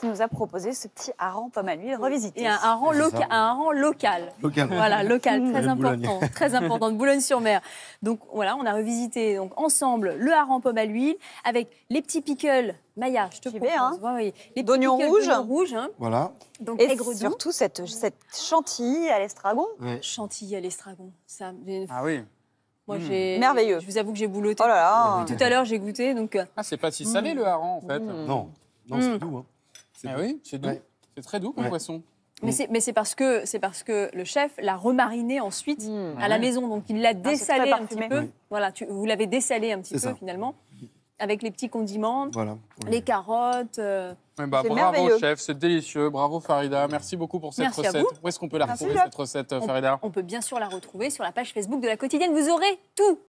qui nous a proposé ce petit hareng pomme à l'huile revisité. Et un hareng, un local. Voilà, local, mmh. très important. Très important, de Boulogne-sur-Mer. Donc voilà, on a revisité donc, ensemble le hareng pomme à l'huile avec les petits pickles Maya, je te propose. hein. Les d'oignons rouges. Hein. Voilà. Donc, et surtout cette, cette chantilly à l'estragon. Chantilly à l'estragon. Ça... Ah oui. Moi, mmh. j'ai merveilleux. Je vous avoue que j'ai bouloté. Oh Tout à l'heure, j'ai goûté donc. Euh, ah, c'est pas si salé mmh. le hareng en fait. Non. Non, c'est hmm. doux. Hein. Ah oui, c'est doux. C'est très doux comme poisson. Mm. Mais c'est parce que c'est parce que le chef l'a remariné ensuite mm. à la maison, donc il l'a ah, dessalé un petit peu. Voilà, vous l'avez dessalé un petit peu finalement, avec les petits condiments, les carottes. Euh, bah, bravo chef, c'est délicieux. Bravo Farida, merci beaucoup pour cette recette. Où est-ce qu'on peut la retrouver cette recette, Farida on peut bien sûr la retrouver sur la page Facebook de la quotidienne. Vous aurez tout